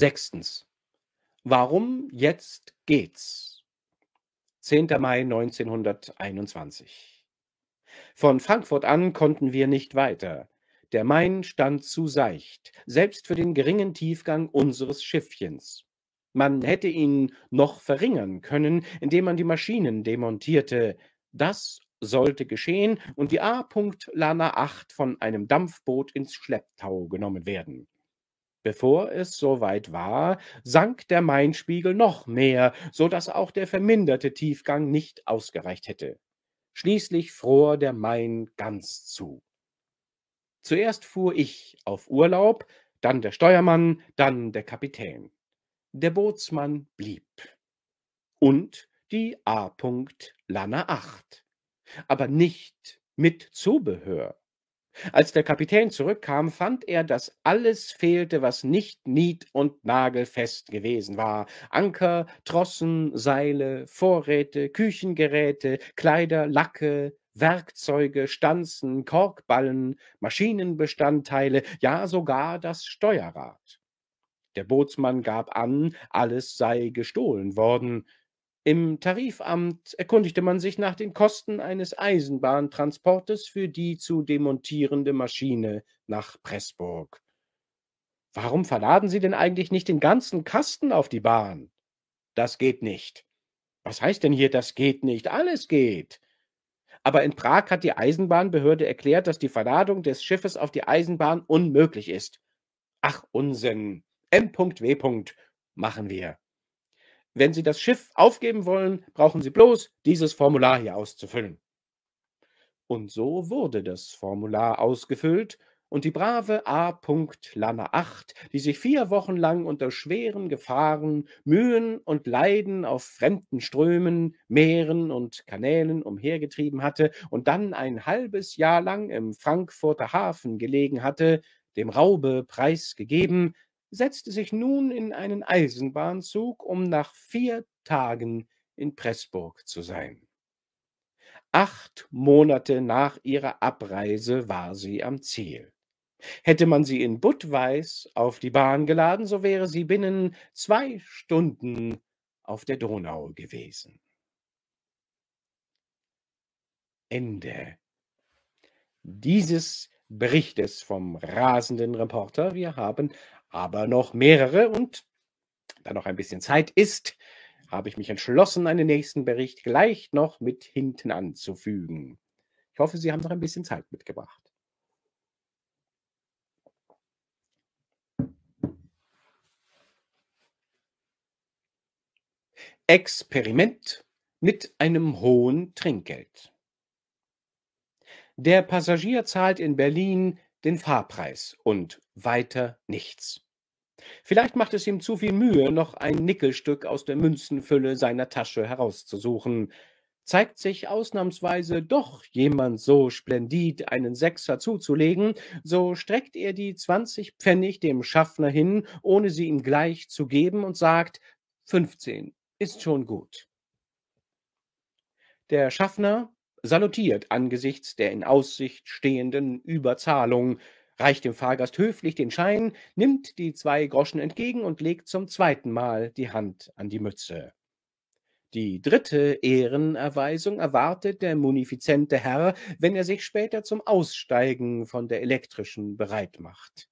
Sechstens. Warum jetzt geht's? 10. Mai 1921. Von Frankfurt an konnten wir nicht weiter. Der Main stand zu seicht, selbst für den geringen Tiefgang unseres Schiffchens. Man hätte ihn noch verringern können, indem man die Maschinen demontierte. Das sollte geschehen und die A. Lana 8 von einem Dampfboot ins Schlepptau genommen werden. Bevor es soweit war, sank der Mainspiegel noch mehr, so daß auch der verminderte Tiefgang nicht ausgereicht hätte. Schließlich fror der Main ganz zu. Zuerst fuhr ich auf Urlaub, dann der Steuermann, dann der Kapitän. Der Bootsmann blieb. Und die A. Lanner 8. Aber nicht mit Zubehör. Als der Kapitän zurückkam, fand er, dass alles fehlte, was nicht nied- und nagelfest gewesen war. Anker, Trossen, Seile, Vorräte, Küchengeräte, Kleider, Lacke, Werkzeuge, Stanzen, Korkballen, Maschinenbestandteile, ja sogar das Steuerrad. Der Bootsmann gab an, alles sei gestohlen worden. Im Tarifamt erkundigte man sich nach den Kosten eines Eisenbahntransportes für die zu demontierende Maschine nach Pressburg. Warum verladen Sie denn eigentlich nicht den ganzen Kasten auf die Bahn? Das geht nicht. Was heißt denn hier, das geht nicht? Alles geht. Aber in Prag hat die Eisenbahnbehörde erklärt, dass die Verladung des Schiffes auf die Eisenbahn unmöglich ist. Ach Unsinn. M.W. Machen wir. Wenn Sie das Schiff aufgeben wollen, brauchen Sie bloß dieses Formular hier auszufüllen. Und so wurde das Formular ausgefüllt und die brave A. Lanner 8, die sich vier Wochen lang unter schweren Gefahren, Mühen und Leiden auf fremden Strömen, Meeren und Kanälen umhergetrieben hatte und dann ein halbes Jahr lang im Frankfurter Hafen gelegen hatte, dem Raube preisgegeben, setzte sich nun in einen Eisenbahnzug, um nach vier Tagen in Pressburg zu sein. Acht Monate nach ihrer Abreise war sie am Ziel. Hätte man sie in Budweis auf die Bahn geladen, so wäre sie binnen zwei Stunden auf der Donau gewesen. Ende dieses Berichtes vom rasenden Reporter. Wir haben aber noch mehrere. Und da noch ein bisschen Zeit ist, habe ich mich entschlossen, einen nächsten Bericht gleich noch mit hinten anzufügen. Ich hoffe, Sie haben noch ein bisschen Zeit mitgebracht. Experiment mit einem hohen Trinkgeld. Der Passagier zahlt in Berlin den Fahrpreis und weiter nichts. Vielleicht macht es ihm zu viel Mühe, noch ein Nickelstück aus der Münzenfülle seiner Tasche herauszusuchen. Zeigt sich ausnahmsweise doch jemand so splendid, einen Sechser zuzulegen, so streckt er die zwanzig Pfennig dem Schaffner hin, ohne sie ihm gleich zu geben, und sagt Fünfzehn ist schon gut. Der Schaffner, salutiert angesichts der in Aussicht stehenden Überzahlung, reicht dem Fahrgast höflich den Schein, nimmt die zwei Groschen entgegen und legt zum zweiten Mal die Hand an die Mütze. Die dritte Ehrenerweisung erwartet der munifizente Herr, wenn er sich später zum Aussteigen von der elektrischen bereit macht.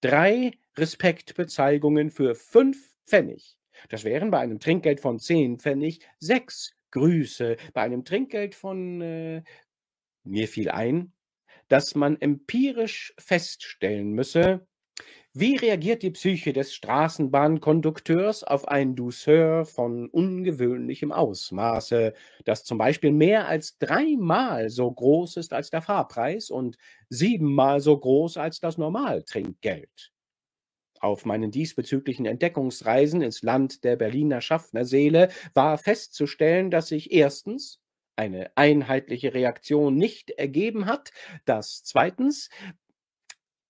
Drei Respektbezeigungen für fünf Pfennig. Das wären bei einem Trinkgeld von zehn Pfennig sechs Grüße, bei einem Trinkgeld von, äh, mir fiel ein, dass man empirisch feststellen müsse, wie reagiert die Psyche des Straßenbahnkondukteurs auf ein Douceur von ungewöhnlichem Ausmaße, das zum Beispiel mehr als dreimal so groß ist als der Fahrpreis und siebenmal so groß als das Normaltrinkgeld? Auf meinen diesbezüglichen Entdeckungsreisen ins Land der Berliner Schaffnerseele war festzustellen, dass sich erstens eine einheitliche Reaktion nicht ergeben hat, dass zweitens,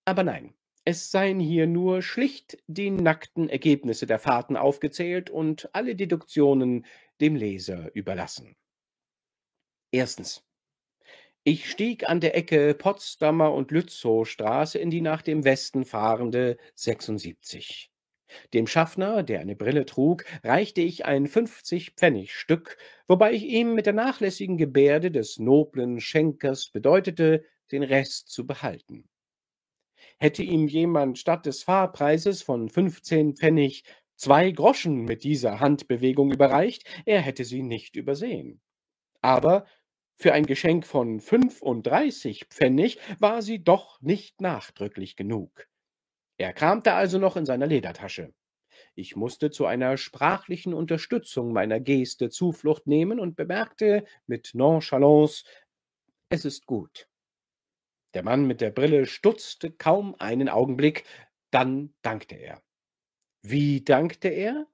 aber nein, es seien hier nur schlicht die nackten Ergebnisse der Fahrten aufgezählt und alle Deduktionen dem Leser überlassen. Erstens. Ich stieg an der Ecke Potsdamer und Lützow Straße in die nach dem Westen fahrende 76. Dem Schaffner, der eine Brille trug, reichte ich ein 50-Pfennig-Stück, wobei ich ihm mit der nachlässigen Gebärde des noblen Schenkers bedeutete, den Rest zu behalten. Hätte ihm jemand statt des Fahrpreises von 15 Pfennig zwei Groschen mit dieser Handbewegung überreicht, er hätte sie nicht übersehen. Aber für ein Geschenk von 35 Pfennig war sie doch nicht nachdrücklich genug. Er kramte also noch in seiner Ledertasche. Ich musste zu einer sprachlichen Unterstützung meiner Geste Zuflucht nehmen und bemerkte mit Nonchalance, es ist gut. Der Mann mit der Brille stutzte kaum einen Augenblick, dann dankte er. Wie dankte er?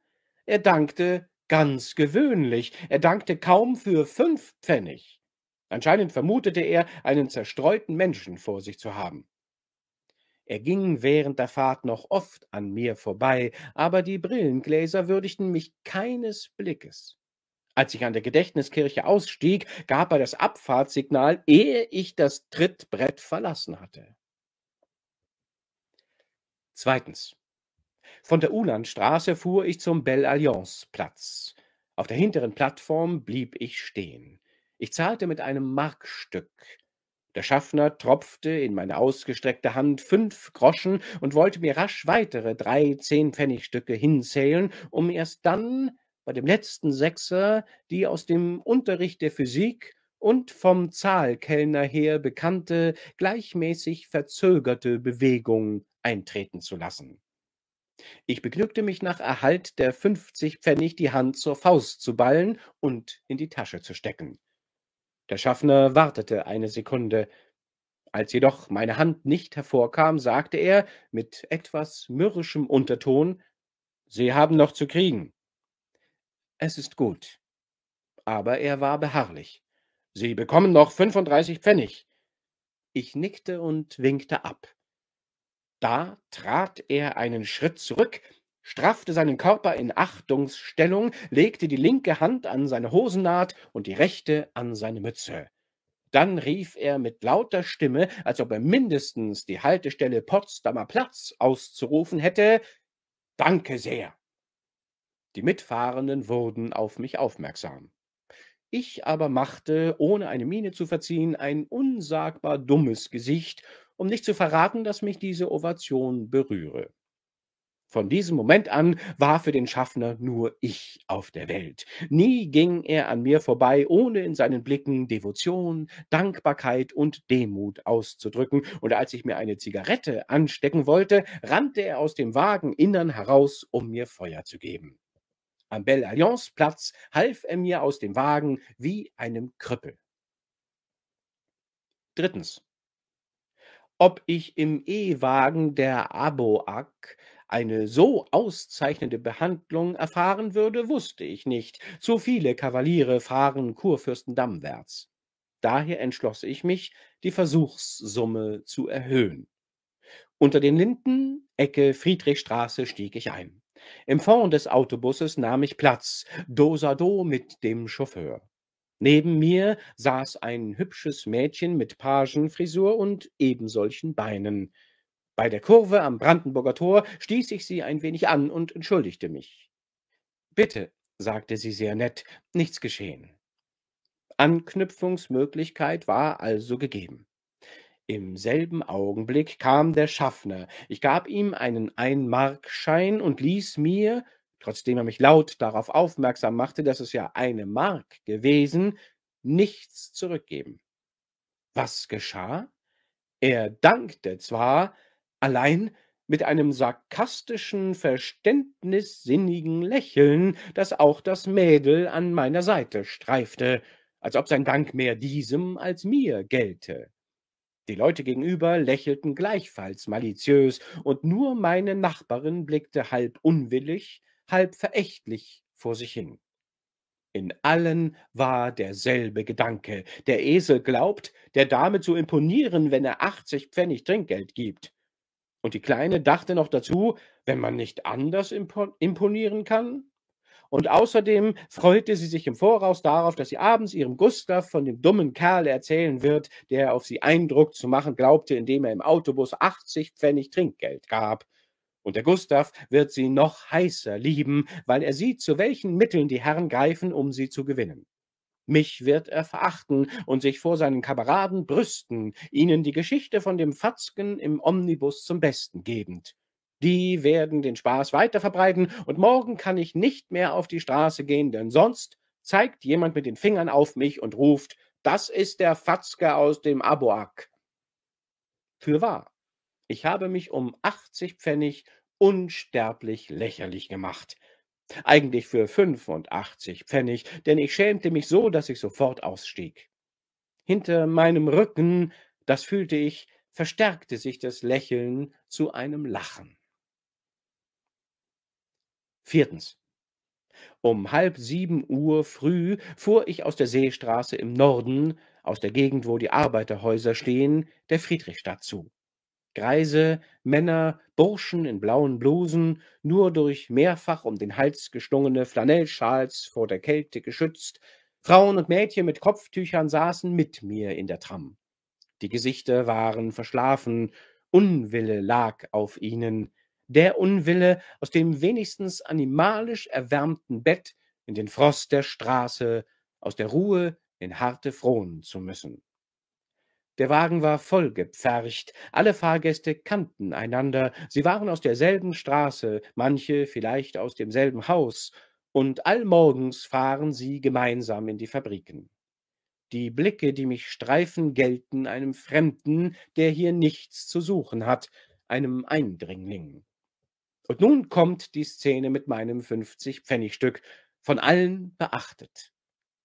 Er dankte ganz gewöhnlich, er dankte kaum für fünf Pfennig. Anscheinend vermutete er, einen zerstreuten Menschen vor sich zu haben. Er ging während der Fahrt noch oft an mir vorbei, aber die Brillengläser würdigten mich keines Blickes. Als ich an der Gedächtniskirche ausstieg, gab er das Abfahrtssignal, ehe ich das Trittbrett verlassen hatte. Zweitens. Von der Ulandstraße fuhr ich zum Belle Alliance Platz. Auf der hinteren Plattform blieb ich stehen. Ich zahlte mit einem Markstück. Der Schaffner tropfte in meine ausgestreckte Hand fünf Groschen und wollte mir rasch weitere drei Zehnpfennigstücke hinzählen, um erst dann bei dem letzten Sechser die aus dem Unterricht der Physik und vom Zahlkellner her bekannte, gleichmäßig verzögerte Bewegung eintreten zu lassen. Ich begnügte mich nach Erhalt der fünfzig Pfennig die Hand zur Faust zu ballen und in die Tasche zu stecken. Der Schaffner wartete eine Sekunde. Als jedoch meine Hand nicht hervorkam, sagte er mit etwas mürrischem Unterton Sie haben noch zu kriegen. Es ist gut. Aber er war beharrlich. Sie bekommen noch 35 Pfennig. Ich nickte und winkte ab. Da trat er einen Schritt zurück, straffte seinen Körper in Achtungsstellung, legte die linke Hand an seine Hosennaht und die rechte an seine Mütze. Dann rief er mit lauter Stimme, als ob er mindestens die Haltestelle Potsdamer Platz auszurufen hätte, Danke sehr. Die Mitfahrenden wurden auf mich aufmerksam. Ich aber machte, ohne eine Miene zu verziehen, ein unsagbar dummes Gesicht, um nicht zu verraten, dass mich diese Ovation berühre. Von diesem Moment an war für den Schaffner nur ich auf der Welt. Nie ging er an mir vorbei, ohne in seinen Blicken Devotion, Dankbarkeit und Demut auszudrücken. Und als ich mir eine Zigarette anstecken wollte, rannte er aus dem Wageninnern heraus, um mir Feuer zu geben. Am Belle Alliance Platz half er mir aus dem Wagen wie einem Krüppel. Drittens. Ob ich im E-Wagen der Aboak eine so auszeichnende Behandlung erfahren würde, wusste ich nicht. So viele Kavaliere fahren Kurfürstendammwärts. Daher entschloss ich mich, die Versuchssumme zu erhöhen. Unter den Linden, Ecke Friedrichstraße, stieg ich ein. Im Fond des Autobusses nahm ich Platz, dos à dos mit dem Chauffeur. Neben mir saß ein hübsches Mädchen mit Pagenfrisur und ebensolchen Beinen. Bei der Kurve am Brandenburger Tor stieß ich sie ein wenig an und entschuldigte mich. Bitte, sagte sie sehr nett, nichts geschehen. Anknüpfungsmöglichkeit war also gegeben. Im selben Augenblick kam der Schaffner. Ich gab ihm einen Einmarkschein und ließ mir, trotzdem er mich laut darauf aufmerksam machte, dass es ja eine Mark gewesen, nichts zurückgeben. Was geschah? Er dankte zwar, allein mit einem sarkastischen, verständnissinnigen Lächeln, das auch das Mädel an meiner Seite streifte, als ob sein Dank mehr diesem als mir gelte. Die Leute gegenüber lächelten gleichfalls maliziös, und nur meine Nachbarin blickte halb unwillig, halb verächtlich vor sich hin. In allen war derselbe Gedanke. Der Esel glaubt, der Dame zu imponieren, wenn er achtzig Pfennig Trinkgeld gibt. Und die Kleine dachte noch dazu, wenn man nicht anders imponieren kann. Und außerdem freute sie sich im Voraus darauf, dass sie abends ihrem Gustav von dem dummen Kerl erzählen wird, der auf sie Eindruck zu machen glaubte, indem er im Autobus 80 Pfennig Trinkgeld gab. Und der Gustav wird sie noch heißer lieben, weil er sieht, zu welchen Mitteln die Herren greifen, um sie zu gewinnen. Mich wird er verachten und sich vor seinen Kameraden brüsten, ihnen die Geschichte von dem Fatzken im Omnibus zum Besten gebend. Die werden den Spaß weiter verbreiten und morgen kann ich nicht mehr auf die Straße gehen, denn sonst zeigt jemand mit den Fingern auf mich und ruft, das ist der Fatzke aus dem Aboak. Fürwahr, ich habe mich um 80 Pfennig unsterblich lächerlich gemacht eigentlich für 85 Pfennig, denn ich schämte mich so, dass ich sofort ausstieg. Hinter meinem Rücken, das fühlte ich, verstärkte sich das Lächeln zu einem Lachen. Viertens. Um halb sieben Uhr früh fuhr ich aus der Seestraße im Norden, aus der Gegend, wo die Arbeiterhäuser stehen, der Friedrichstadt zu. Greise, Männer, Burschen in blauen Blusen, nur durch mehrfach um den Hals geschlungene Flanellschals vor der Kälte geschützt, Frauen und Mädchen mit Kopftüchern saßen mit mir in der Tram. Die Gesichter waren verschlafen, Unwille lag auf ihnen, der Unwille, aus dem wenigstens animalisch erwärmten Bett in den Frost der Straße, aus der Ruhe in harte Frohen zu müssen. Der Wagen war vollgepfercht, alle Fahrgäste kannten einander, sie waren aus derselben Straße, manche vielleicht aus demselben Haus, und allmorgens fahren sie gemeinsam in die Fabriken. Die Blicke, die mich streifen, gelten einem Fremden, der hier nichts zu suchen hat, einem Eindringling. Und nun kommt die Szene mit meinem 50-Pfennigstück, von allen beachtet.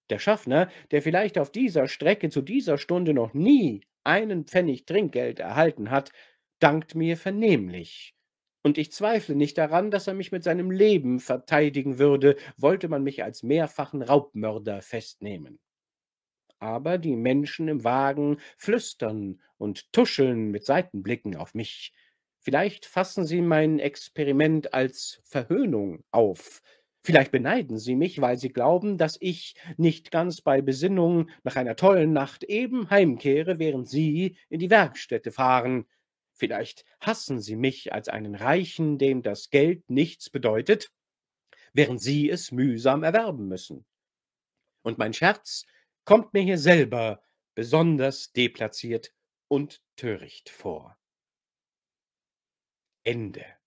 Der Schaffner, der vielleicht auf dieser Strecke zu dieser Stunde noch nie einen Pfennig Trinkgeld erhalten hat, dankt mir vernehmlich. Und ich zweifle nicht daran, dass er mich mit seinem Leben verteidigen würde, wollte man mich als mehrfachen Raubmörder festnehmen. Aber die Menschen im Wagen flüstern und tuscheln mit Seitenblicken auf mich. Vielleicht fassen sie mein Experiment als Verhöhnung auf, Vielleicht beneiden sie mich, weil sie glauben, dass ich nicht ganz bei Besinnung nach einer tollen Nacht eben heimkehre, während sie in die Werkstätte fahren. Vielleicht hassen sie mich als einen Reichen, dem das Geld nichts bedeutet, während sie es mühsam erwerben müssen. Und mein Scherz kommt mir hier selber besonders deplatziert und töricht vor. Ende.